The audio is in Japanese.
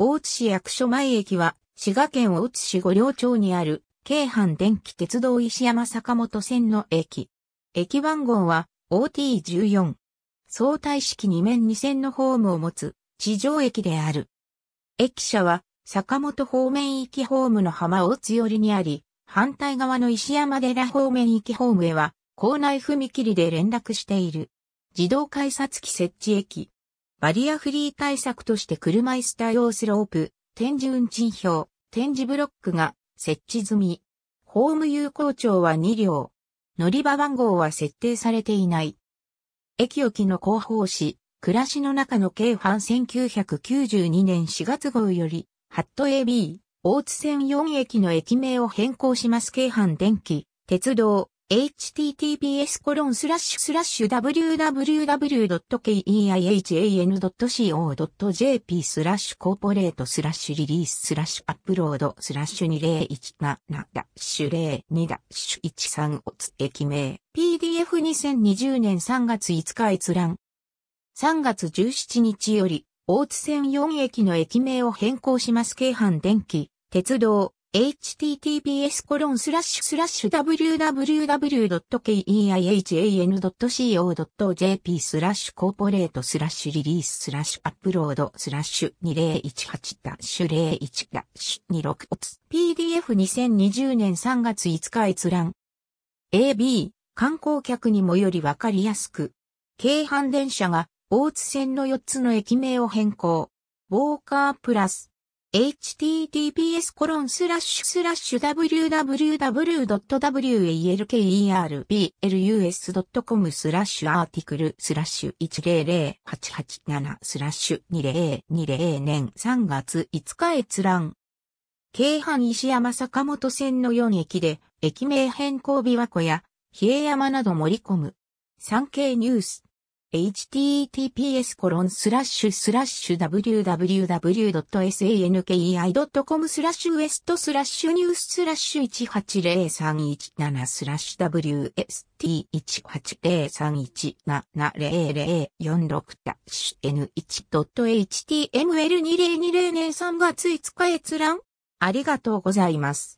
大津市役所前駅は、滋賀県大津市五稜町にある、京阪電気鉄道石山坂本線の駅。駅番号は OT14。相対式2面2線のホームを持つ地上駅である。駅舎は坂本方面行きホームの浜大津寄りにあり、反対側の石山寺方面行きホームへは、校内踏切で連絡している。自動改札機設置駅。バリアフリー対策として車椅子対応スロープ、展示運賃表、展示ブロックが設置済み。ホーム有効長は2両。乗り場番号は設定されていない。駅置きの広報誌、暮らしの中の京阪1992年4月号より、ハット AB、大津線4駅の駅名を変更します京阪電気、鉄道、https コロンスラッシュスラッシュ www.keihan.co.jp スラッシュコーポレートスラッシュリリーススラッシュアップロードスラッシュ2017ダッシュ02ダッシュ13おつ駅名 PDF2020 年3月5日閲覧3月17日より大津線4駅の駅名を変更します京阪電気鉄道 https コロンスラッシュスラッシュ www.keihan.co.jp スラッシュコーポレートスラッシュリリーススラッシュアップロードスラッシュ2018ッシュ01ッシュ26 PDF2020 年3月5日閲覧 AB 観光客にもよりわかりやすく京阪電車が大津線の4つの駅名を変更ウォーカープラス https コロンスラッシュスラッシュ www.welkerblus.com スラッシュアーティクルスラッシュ100887スラッシュ2020年3月5日閲覧。京阪石山坂本線の4駅で駅名変更琵琶湖や比叡山など盛り込む。産経ニュース。https コロンスラッシュスラッシュ www.sankei.com スラッシュウエストスラッシュニューススラッシュ180317スラッシュ WST1803170046 タッシュ N1.html2020 年3月5日閲覧ありがとうございます。